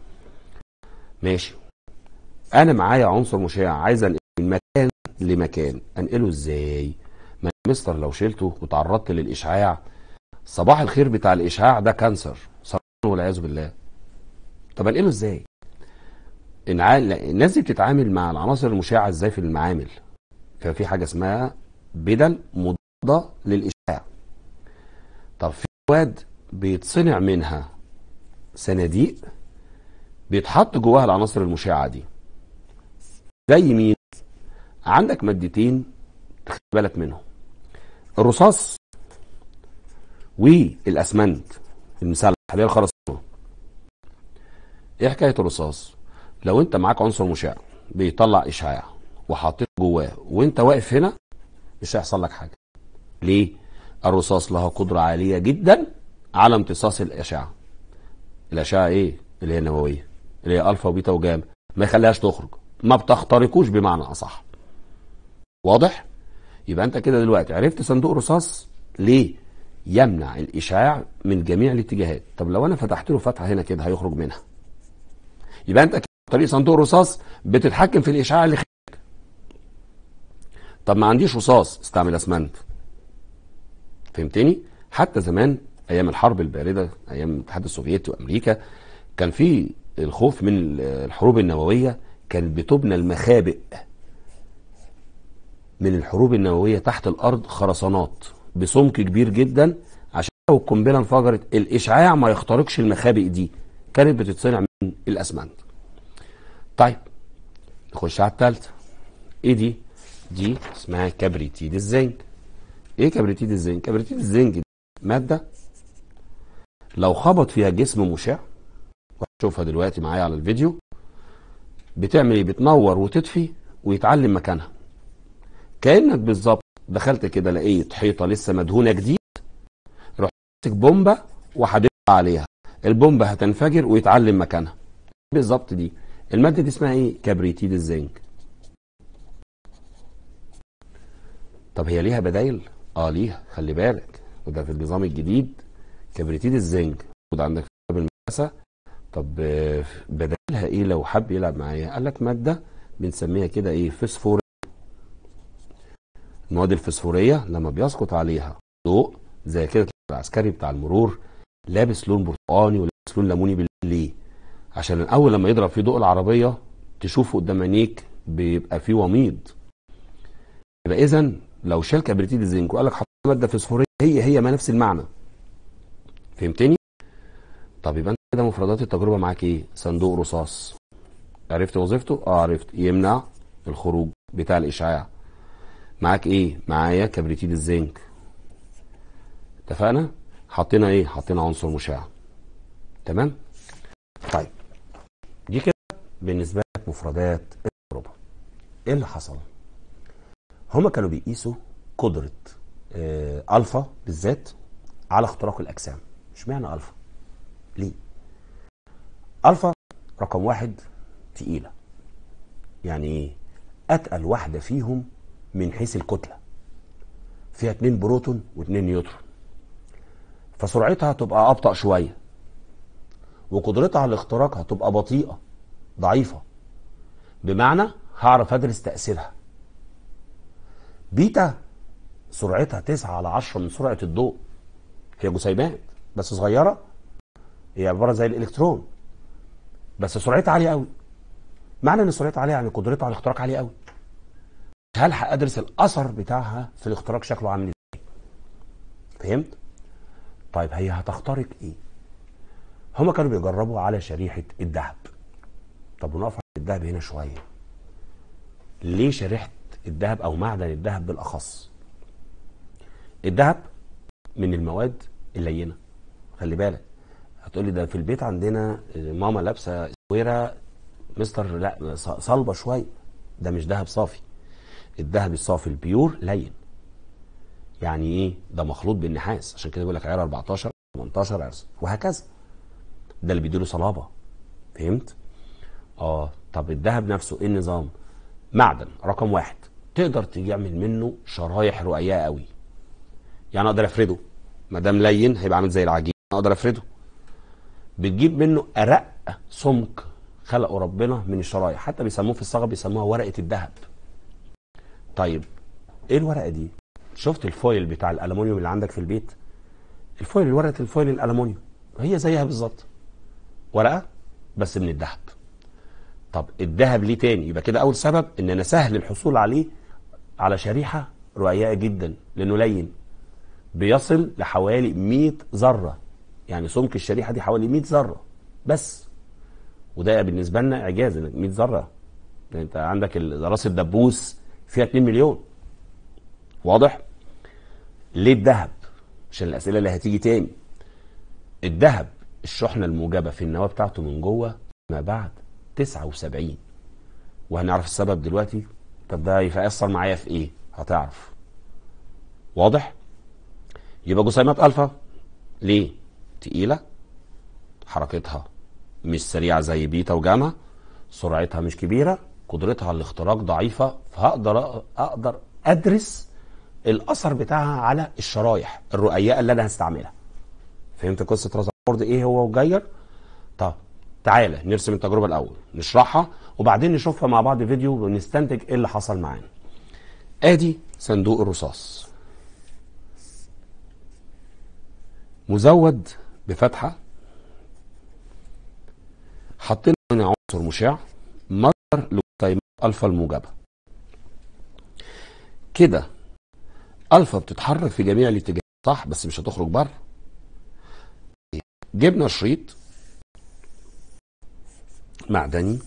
ماشي انا معايا عنصر مشع عايز انقله من مكان لمكان انقله ازاي ما مستر لو شلته وتعرضت للاشعاع صباح الخير بتاع الاشعاع ده كانسر سرطان والعياذ بالله طب انقله ازاي الناس دي بتتعامل مع العناصر المشعه ازاي في المعامل ففي حاجه اسمها بدل مضاده للاشعاع طب في مواد بيتصنع منها صناديق بيتحط جواها العناصر المشعه دي زي مين عندك مادتين تخلي بالك منهم الرصاص والاسمنت المسلح اللي هي الخرسانه ايه حكايه الرصاص لو انت معاك عنصر مشع بيطلع اشعاع وحطيته جواه وانت واقف هنا مش هيحصل لك حاجه ليه الرصاص لها قدرة عالية جدا على امتصاص الأشعة الأشعة إيه؟ اللي هي النووية اللي هي ألفا وبيتا وجاما ما يخليهاش تخرج ما بتخترقوش بمعنى أصح واضح؟ يبقى أنت كده دلوقتي عرفت صندوق رصاص ليه؟ يمنع الإشعاع من جميع الاتجاهات طب لو أنا فتحت له فتحة هنا كده هيخرج منها يبقى أنت كده طريق صندوق رصاص بتتحكم في الإشعاع اللي خارج طب ما عنديش رصاص استعمل أسمنت فهمتني حتى زمان ايام الحرب البارده ايام الاتحاد السوفيتي وامريكا كان في الخوف من الحروب النوويه كانت بتبنى المخابئ من الحروب النوويه تحت الارض خرسانات بسمك كبير جدا عشان لو القنبله انفجرت الاشعاع ما يخترقش المخابئ دي كانت بتتصنع من الاسمنت طيب نخش على الثالثه ايه دي دي اسمها كبريتيد الزنك ايه كبريتيد الزنك كبريتيد الزنك ماده لو خبط فيها جسم مشع وهتشوفها دلوقتي معايا على الفيديو بتعمل ايه بتنور وتطفي ويتعلم مكانها كانك بالظبط دخلت كده لقيت حيطه لسه مدهونه جديد رحت ماسك بومبه وحدفها عليها البومبه هتنفجر ويتعلم مكانها بالظبط دي الماده دي اسمها ايه كبريتيد الزنك طب هي ليها بدايل اه ليها خلي بالك وده في النظام الجديد كبريتيد الزنك موجود عندك في المدرسه طب بدلها ايه لو حب يلعب معايا قال لك ماده بنسميها كده ايه فسفور المواد الفسفوريه لما بيسقط عليها ضوء زي كده العسكري بتاع المرور لابس لون برتقاني ولابس لون ليموني بالليل عشان الاول لما يضرب فيه ضوء العربيه تشوفه قدام عينيك بيبقى فيه وميض يبقى اذا لو شال كبريتيد الزنك وقال لك حط ماده فسفوريه هي هي ما نفس المعنى فهمتني طب يبقى انت كده مفردات التجربه معاك ايه صندوق رصاص عرفت وظيفته اه عرفت يمنع الخروج بتاع الاشعاع معاك ايه معايا كبريتيد الزنك اتفقنا حطينا ايه حطينا عنصر مشع تمام طيب دي كده بالنسبه لك مفردات التجربه ايه اللي حصل هما كانوا بيقيسوا قدره الفا آه، بالذات على اختراق الاجسام اشمعنى الفا ليه الفا رقم واحد تقيله يعني ايه اتقل واحده فيهم من حيث الكتله فيها اتنين بروتون واتنين نيوترون فسرعتها تبقى ابطا شويه وقدرتها على الاختراق هتبقى بطيئه ضعيفه بمعنى هعرف ادرس تاثيرها بيتا سرعتها 9 على 10 من سرعه الضوء هي جسيمات بس صغيره هي عباره زي الالكترون بس سرعتها عاليه قوي معنى ان سرعتها عاليه يعني قدرتها على الاختراق عاليه قوي هلحق ادرس الاثر بتاعها في الاختراق شكله عامل ازاي فهمت طيب هي هتخترق ايه هما كانوا بيجربوا على شريحه الذهب طب ونقف على الذهب هنا شويه ليه شريحه الذهب أو معدن الذهب بالأخص الذهب من المواد اللينة خلي بالك هتقولي ده في البيت عندنا آه، ماما لابسة سويرة مستر لا صلبة شوية ده مش ذهب صافي الذهب الصافي البيور لين يعني ايه ده مخلوط بالنحاس عشان كده بيقول لك عيار 14 18 عرس وهكذا ده اللي بيديله صلابه فهمت اه طب الذهب نفسه ايه النظام معدن رقم واحد تقدر تعمل منه شرايح رقيقه قوي يعني اقدر افرده ما دام لين هيبقى عامل زي العجين اقدر افرده بتجيب منه ارق سمك خلقه ربنا من الشرايح حتى بيسموه في الصغر بيسموها ورقه الذهب طيب ايه الورقه دي شفت الفويل بتاع الالومنيوم اللي عندك في البيت الفويل ورقه الفويل الالومنيوم هي زيها بالظبط ورقه بس من الذهب طب الذهب ليه تاني يبقى كده اول سبب ان انا سهل الحصول عليه على شريحة رقيقة جدا لأنه لين بيصل لحوالي 100 ذرة يعني سمك الشريحة دي حوالي 100 ذرة بس وده بالنسبة لنا إعجاز 100 ذرة يعني أنت عندك راس الدبوس فيها 2 مليون واضح؟ ليه الذهب؟ عشان الأسئلة اللي هتيجي تاني الذهب الشحنة الموجبة في النواة بتاعته من جوه ما بعد 79 وهنعرف السبب دلوقتي طب ده هيأثر معايا في ايه هتعرف واضح يبقى جسيمات الفا ليه تقيله حركتها مش سريعه زي بيتا وجاما سرعتها مش كبيره قدرتها على الاختراق ضعيفه فهقدر اقدر ادرس الاثر بتاعها على الشرايح الرؤيه اللي انا هستعملها فهمت قصه رازرفورد ايه هو وجير طب تعالى نرسم التجربه الاول نشرحها وبعدين نشوفها مع بعض فيديو ونستنتج ايه اللي حصل معانا ادي صندوق الرصاص مزود بفتحه حطينا هنا عنصر مشع مصدر لجلوتايمات الفا الموجبه كده الفا بتتحرك في جميع الاتجاهات صح بس مش هتخرج بره جبنا شريط معدني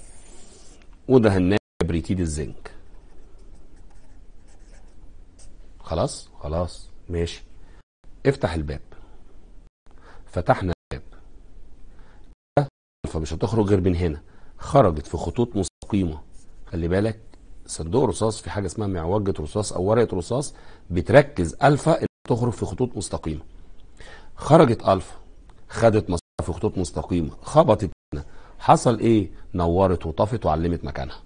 ودهناه كبريتيد الزنك خلاص خلاص ماشي افتح الباب فتحنا الباب فمش هتخرج غير من هنا خرجت في خطوط مستقيمه خلي بالك صندوق رصاص في حاجه اسمها معوجه رصاص او ورقه رصاص بتركز الفا تخرج في خطوط مستقيمه خرجت الفا خدت مسار في خطوط مستقيمه خبطت حصل ايه نورت وطفت وعلمت مكانها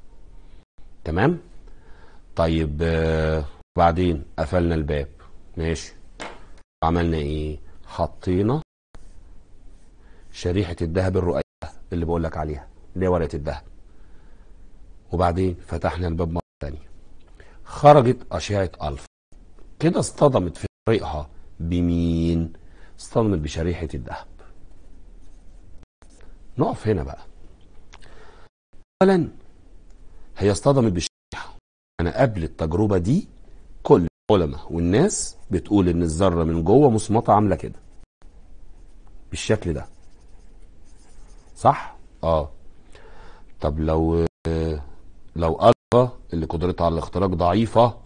تمام طيب آه، بعدين قفلنا الباب ماشي عملنا ايه حطينا شريحة الذهب الرؤية اللي بقول لك عليها اللي هي ورقة الذهب وبعدين فتحنا الباب مرة ثانية خرجت أشعة ألف كده اصطدمت في طريقها بمين؟ اصطدمت بشريحة الذهب نقف هنا بقى اولا هي اصطدمت بالشريحه انا قبل التجربه دي كل العلماء والناس بتقول ان الذره من جوه مصمطه عامله كده بالشكل ده صح اه طب لو لو الفا اللي قدرتها على الاختراق ضعيفه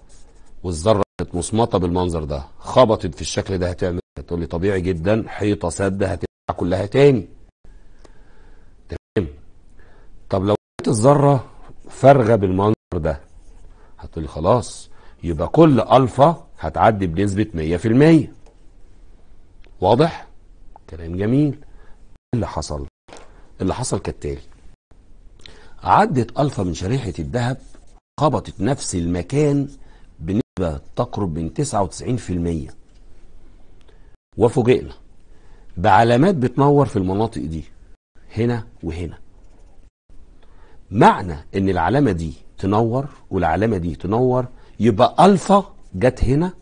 والذره كانت مصمطه بالمنظر ده خبطت في الشكل ده هتعمل إيه؟ هتقول لي طبيعي جدا حيطه سد هترجع كلها تاني طب لو لقيت الذرة فارغة بالمنظر ده هتقولي خلاص يبقى كل ألفا هتعدي بنسبة 100% واضح؟ كلام جميل إيه اللي حصل اللي حصل كالتالي عدت ألفا من شريحة الذهب خبطت نفس المكان بنسبة تقرب من 99% وفوجئنا بعلامات بتنور في المناطق دي هنا وهنا معنى ان العلامه دي تنور والعلامه دي تنور يبقى الفا جت هنا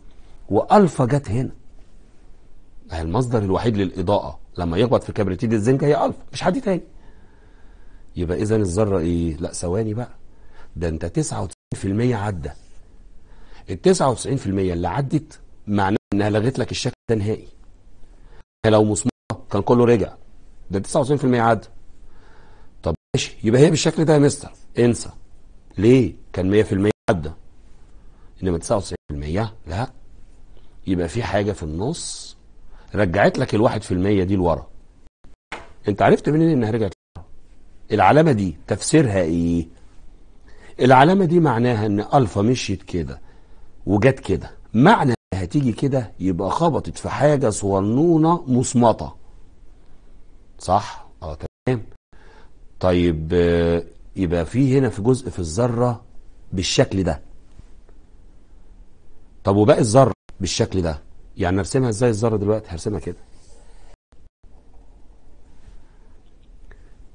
والفا جت هنا المصدر الوحيد للاضاءه لما يخبط في كبريتيد الزنك هي الفا مش حد تاني يبقى اذا الذره ايه لا ثواني بقى ده انت 99% عدى ال 99% اللي عدت معناه انها لغت لك الشكل ده نهائي لو مسمار كان كله رجع ده 99% عدى ماشي يبقى هي بالشكل ده يا مستر انسى ليه كان 100% عدى انما 99% لا يبقى في حاجه في النص رجعت لك ال1% دي لورا انت عرفت منين انها رجعت لورا العلامه دي تفسيرها ايه العلامه دي معناها ان الفا مشيت كده وجت كده معنى هتيجي كده يبقى خبطت في حاجه صغنونه مصمطه صح اه تمام طيب آه، يبقى في هنا في جزء في الذرة بالشكل ده طب وباقي الذرة بالشكل ده يعني نرسمها ازاي الذرة دلوقتي هرسمها كده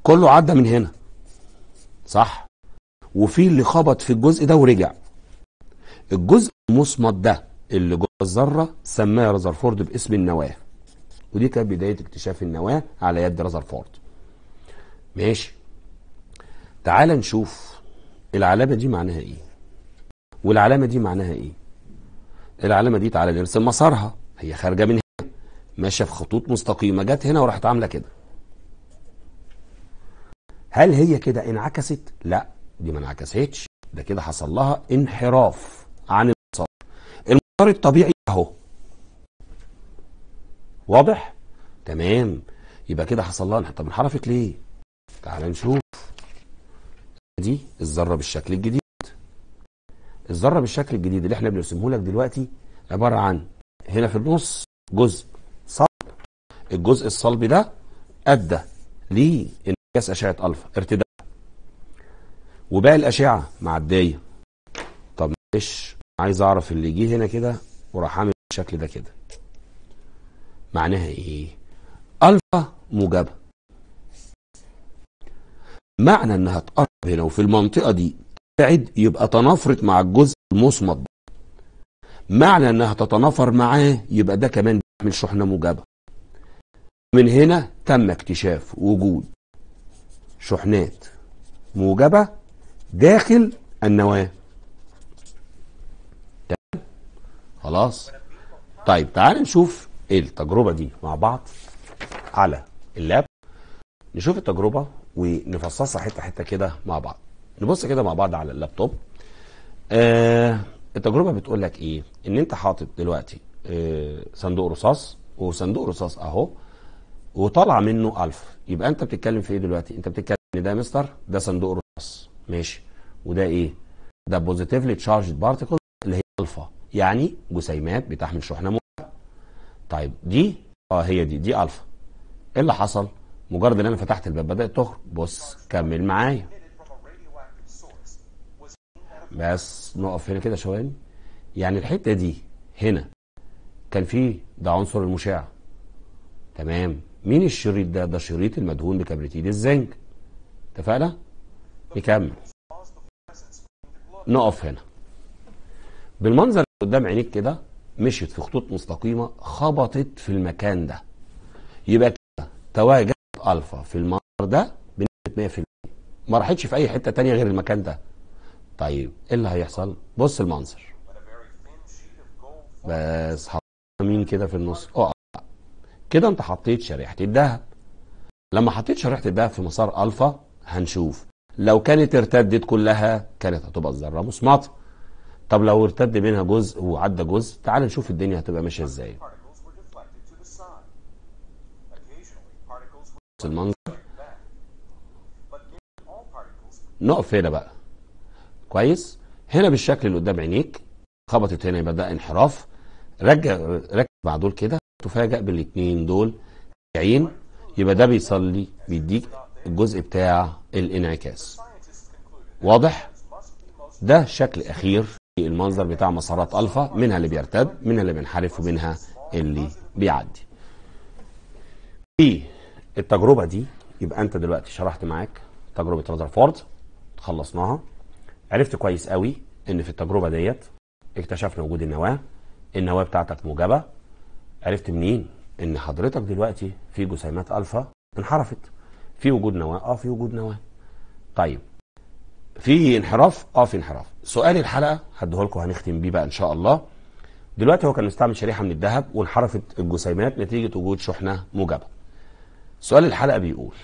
كله عدى من هنا صح وفي اللي خبط في الجزء ده ورجع الجزء المصمد ده اللي جوه الذرة سماه رذرفورد باسم النواة ودي كانت بداية اكتشاف النواة على يد رذرفورد ماشي تعال نشوف العلامة دي معناها ايه والعلامة دي معناها ايه العلامة دي تعالى نرسم مسارها هي خارجة من هنا ماشية في خطوط مستقيمة جت هنا وراحت عاملة كده هل هي كده انعكست لا دي ما انعكستش ده كده حصل لها انحراف عن المسار المسار الطبيعي اهو واضح تمام يبقى كده حصل لها طب انحرفت ليه تعال نشوف دي الذره بالشكل الجديد الذره بالشكل الجديد اللي احنا بنرسمه لك دلوقتي عباره عن هنا في النص جزء صلب الجزء الصلبي ده ادى لانعكاس اشعه الفا ارتداء وباقي الاشعه معديه طب معلش عايز اعرف اللي جه هنا كده وراح عامل الشكل ده كده معناها ايه الفا موجبه معنى انها تقرب هنا وفي المنطقة دي تبعد يبقى تنافرت مع الجزء المصمد معنى انها تتنافر معاه يبقى ده كمان بيعمل شحنة موجبة من هنا تم اكتشاف وجود شحنات موجبة داخل النواة تمام خلاص طيب تعال نشوف التجربة دي مع بعض على اللاب نشوف التجربة ونفصصها حته حته كده مع بعض نبص كده مع بعض على اللابتوب آه التجربه بتقول لك ايه ان انت حاطط دلوقتي آه صندوق رصاص وصندوق رصاص اهو وطالعه منه 1000 يبقى انت بتتكلم في ايه دلوقتي انت بتتكلم ان ده مستر ده صندوق رصاص ماشي وده ايه ده بوزيتيفلي تشارجد بارتيكل اللي هي الفا يعني جسيمات بتحمل شحنه طيب دي اه هي دي دي الفا ايه اللي حصل مجرد ان انا فتحت الباب بدات تخرج بص كمل معايا بس نقف هنا كده شوان يعني الحته دي هنا كان في ده عنصر المشع تمام مين الشريط ده ده شريط المدهون بكبريتيد الزنك اتفقنا نكمل نقف هنا بالمنظر قدام عينيك كده مشيت في خطوط مستقيمه خبطت في المكان ده يبقى كده تواجد الفا في المسار ده بنسبه 100% ما راحتش في اي حته تانية غير المكان ده طيب ايه اللي هيحصل بص المنظر بس حط مين كده في النص اقع أه، أه. كده انت حطيت شريحه الذهب لما حطيت شريحه الذهب في مسار الفا هنشوف لو كانت ارتدت كلها كانت هتبقى الذره مسمطه طب لو ارتد منها جزء وعدى جزء تعال نشوف الدنيا هتبقى ماشيه ازاي المنظر نقف هنا بقى كويس هنا بالشكل اللي قدام عينيك خبطت هنا يبقى ده انحراف رجع ركز مع دول كده تفاجئ بالاثنين دول راجعين يبقى ده بيصلي بيديك الجزء بتاع الانعكاس واضح ده شكل اخير في المنظر بتاع مسارات الفا منها اللي بيرتد منها اللي بينحرف ومنها اللي بيعدي التجربه دي يبقى انت دلوقتي شرحت معاك تجربه رذرفورد خلصناها عرفت كويس قوي ان في التجربه ديت اكتشفنا وجود النواه النواه بتاعتك موجبه عرفت منين ان حضرتك دلوقتي في جسيمات الفا انحرفت في وجود نواه اه في وجود نواه طيب في انحراف اه في انحراف سؤال الحلقه هديهولكوا هنختم بيه بقى ان شاء الله دلوقتي هو كان مستعمل شريحه من الذهب وانحرفت الجسيمات نتيجه وجود شحنه موجبه سؤال الحلقه بيقول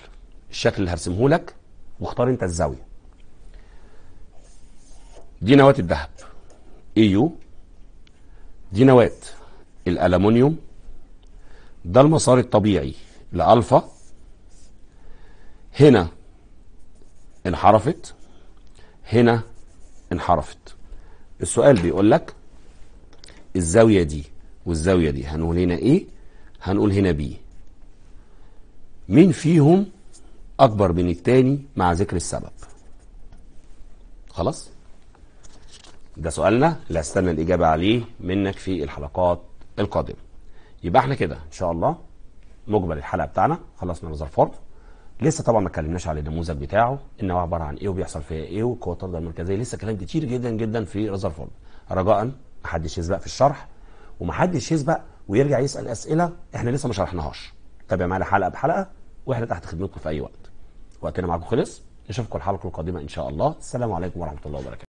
الشكل اللي هرسمه لك واختار انت الزاويه دي نواه الذهب ايو e دي نواه الالومنيوم ده المسار الطبيعي لالفا هنا انحرفت هنا انحرفت السؤال بيقول لك الزاويه دي والزاويه دي هنقول هنا ايه هنقول هنا بيه مين فيهم اكبر من التاني مع ذكر السبب خلاص ده سؤالنا اللي هستنى الاجابه عليه منك في الحلقات القادمه يبقى احنا كده ان شاء الله مجمل الحلقه بتاعنا خلصنا نظر فورم لسه طبعا ما اتكلمناش على النموذج بتاعه النواه عباره عن ايه وبيحصل فيها ايه والقوه الطرد المركزيه لسه كلام كتير جدا جدا في رزر فورم رجاء محدش يسبق في الشرح ومحدش يسبق ويرجع يسال اسئله احنا لسه ما شرحناهاش تابع معانا حلقه بحلقه واحنا تحت خدمتكم في اي وقت وقتنا معاكم خلص نشوفكم الحلقه القادمه ان شاء الله السلام عليكم ورحمه الله وبركاته